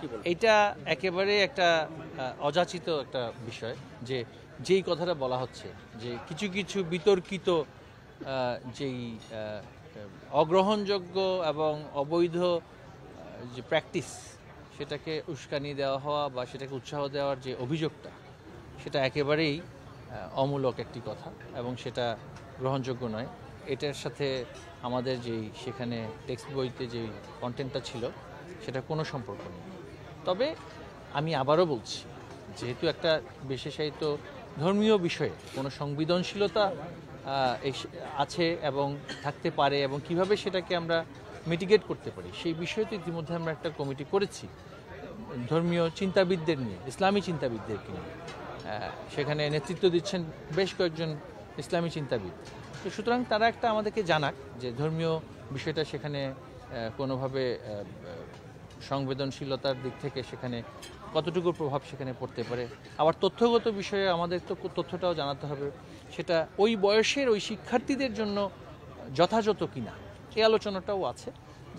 হ্যাঁ। এটা একেবারে একটা অযাচিত একটা বিষয় যে যেই কথাটা বলা হচ্ছে যে কিছু কিছু বিতর্কিত যেই অগ্রহণযোগ্য এবং অবৈধ যে প্র্যাকটিস সেটাকে উস্কানি দেওয়া হওয়া বা সেটাকে উৎসাহ দেওয়ার যে অভিযোগটা সেটা একেবারেই অমূলক একটি কথা এবং সেটা গ্রহণযোগ্য নয় এটার সাথে আমাদের যেই সেখানে টেক্সট বইতে যেই কন্টেন্টটা ছিল সেটা কোনো সম্পর্ক নেই তবে আমি আবারও বলছি যেহেতু একটা বিশেষায়িত ধর্মীয় বিষয়ে কোনো সংবেদনশীলতা আছে এবং থাকতে পারে এবং কিভাবে সেটাকে আমরা মিটিগেট করতে পারি সেই বিষয়ে তো ইতিমধ্যে আমরা একটা কমিটি করেছি ধর্মীয় চিন্তাবিদদের নিয়ে ইসলামী চিন্তাবিদদেরকে নিয়ে সেখানে নেতৃত্ব দিচ্ছেন বেশ কয়েকজন ইসলামী চিন্তাবিদ তো সুতরাং তারা একটা আমাদেরকে জানাক যে ধর্মীয় বিষয়টা সেখানে কোনোভাবে সংবেদনশীলতার দিক থেকে সেখানে কতটুকু প্রভাব সেখানে পড়তে পারে আবার তথ্যগত বিষয়ে আমাদের তো তথ্যটাও জানাতে হবে সেটা ওই বয়সের ওই শিক্ষার্থীদের জন্য যথাযথ কিনা এই আলোচনাটাও আছে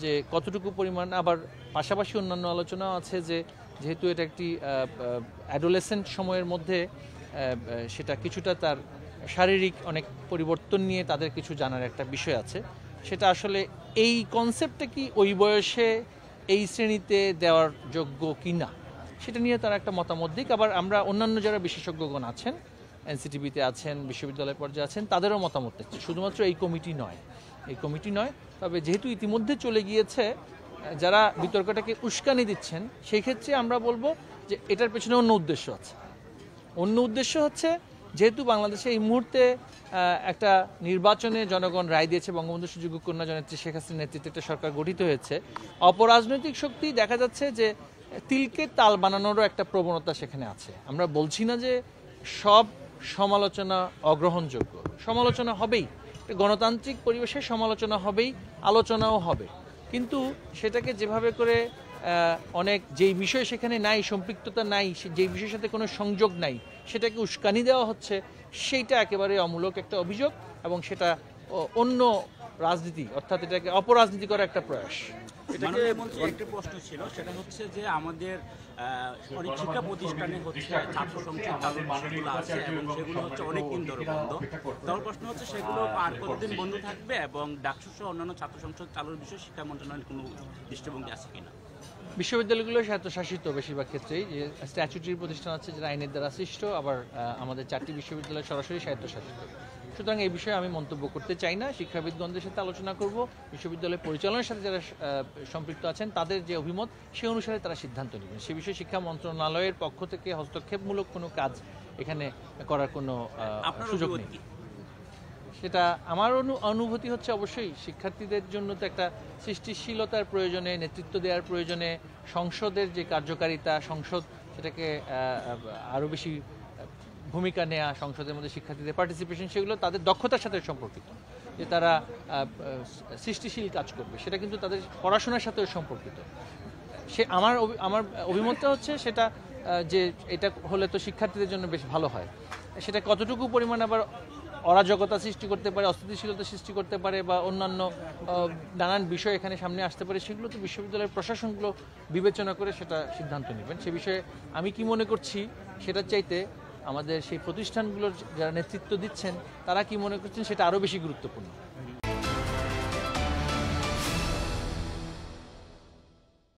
যে কতটুকু পরিমাণ আবার পাশাপাশি অন্যান্য আলোচনাও আছে যে যেহেতু এটা একটি অ্যাডোলেসেন্ট সময়ের মধ্যে সেটা কিছুটা তার শারীরিক অনেক পরিবর্তন নিয়ে তাদের কিছু জানার একটা বিষয় আছে সেটা আসলে এই কনসেপ্টটা কি ওই বয়সে এই শ্রেণীতে দেওয়ার যোগ্য কি না সেটা নিয়ে তারা একটা মতামত দিক আবার আমরা অন্যান্য যারা বিশেষজ্ঞগণ আছেন এনসিটিভিতে আছেন বিশ্ববিদ্যালয় পর্যায়ে আছেন তাদেরও মতামত দিচ্ছে শুধুমাত্র এই কমিটি নয় এই কমিটি নয় তবে যেহেতু ইতিমধ্যে চলে গিয়েছে যারা বিতর্কটাকে উস্কানি দিচ্ছেন সেই ক্ষেত্রে আমরা বলবো যে এটার পেছনে অন্য উদ্দেশ্য আছে অন্য উদ্দেশ্য হচ্ছে যেহেতু বাংলাদেশে এই মুহূর্তে একটা নির্বাচনে জনগণ রায় দিয়েছে বঙ্গবন্ধু সুযোগ্য কন্যা জনেত্রী শেখ হাসিনার নেতৃত্বে একটা সরকার গঠিত হয়েছে অপরাজনৈতিক শক্তি দেখা যাচ্ছে যে তিলকে তাল বানানোরও একটা প্রবণতা সেখানে আছে আমরা বলছি না যে সব সমালোচনা অগ্রহণযোগ্য সমালোচনা হবেই গণতান্ত্রিক পরিবেশে সমালোচনা হবেই আলোচনাও হবে কিন্তু সেটাকে যেভাবে করে অনেক যেই বিষয় সেখানে নাই সম্পৃক্ততা নাই যেই বিষয়ের সাথে কোনো সংযোগ নাই সেটাকে উস্কানি দেওয়া হচ্ছে সেইটা একেবারে অমূলক একটা অভিযোগ এবং সেটা অন্য রাজনীতি অর্থাৎ এটাকে অপরাজনীতি করার একটা প্রয়াস এটাকে প্রশ্ন ছিল সেটা হচ্ছে যে আমাদের অনেক শিক্ষা প্রতিষ্ঠানে হচ্ছে ছাত্র সংসদ তাদের বিষয়গুলো আছে এবং সেগুলো হচ্ছে অনেক দিন ধরে বন্ধ তার প্রশ্ন হচ্ছে সেগুলো আর কতদিন বন্ধ থাকবে এবং ডাকসু অন্যান্য ছাত্র সংসদ চালুর বিষয়ে শিক্ষা মন্ত্রণালয়ের কোনো দৃষ্টিভঙ্গি আছে কিনা বিশ্ববিদ্যালয়গুলো স্বায়ত্তশাসিত বেশিরভাগ ক্ষেত্রেই যে স্ট্যাচুটির প্রতিষ্ঠান আছে যারা আইনের দ্বারা সৃষ্ট আবার আমাদের চারটি বিশ্ববিদ্যালয় সরাসরি স্বায়ত্তশাসিত সুতরাং এই বিষয়ে আমি মন্তব্য করতে চাই না শিক্ষাবিদগণদের সাথে আলোচনা করব বিশ্ববিদ্যালয় পরিচালনার সাথে যারা সম্পৃক্ত আছেন তাদের যে অভিমত সে অনুসারে তারা সিদ্ধান্ত নেবেন সে বিষয়ে শিক্ষা মন্ত্রণালয়ের পক্ষ থেকে হস্তক্ষেপমূলক কোনো কাজ এখানে করার কোনো সুযোগ নেই সেটা আমার অনুভূতি হচ্ছে অবশ্যই শিক্ষার্থীদের জন্য তো একটা সৃষ্টিশীলতার প্রয়োজনে নেতৃত্ব দেওয়ার প্রয়োজনে সংসদের যে কার্যকারিতা সংসদ সেটাকে আরও বেশি ভূমিকা নেওয়া সংসদের মধ্যে শিক্ষার্থীদের পার্টিসিপেশন সেগুলো তাদের দক্ষতার সাথে সম্পর্কিত যে তারা সৃষ্টিশীল কাজ করবে সেটা কিন্তু তাদের পড়াশোনার সাথেও সম্পর্কিত সে আমার আমার অভিমতটা হচ্ছে সেটা যে এটা হলে তো শিক্ষার্থীদের জন্য বেশ ভালো হয় সেটা কতটুকু পরিমাণ আবার অরাজকতা সৃষ্টি করতে পারে অস্থিতিশীলতা সৃষ্টি করতে পারে বা অন্যান্য নানান বিষয় এখানে সামনে আসতে পারে সেগুলো তো বিশ্ববিদ্যালয়ের প্রশাসনগুলো বিবেচনা করে সেটা সিদ্ধান্ত নেবেন সে বিষয়ে আমি কি মনে করছি সেটা চাইতে আমাদের সেই প্রতিষ্ঠানগুলোর যারা নেতৃত্ব দিচ্ছেন তারা কি মনে করছেন সেটা আরও বেশি গুরুত্বপূর্ণ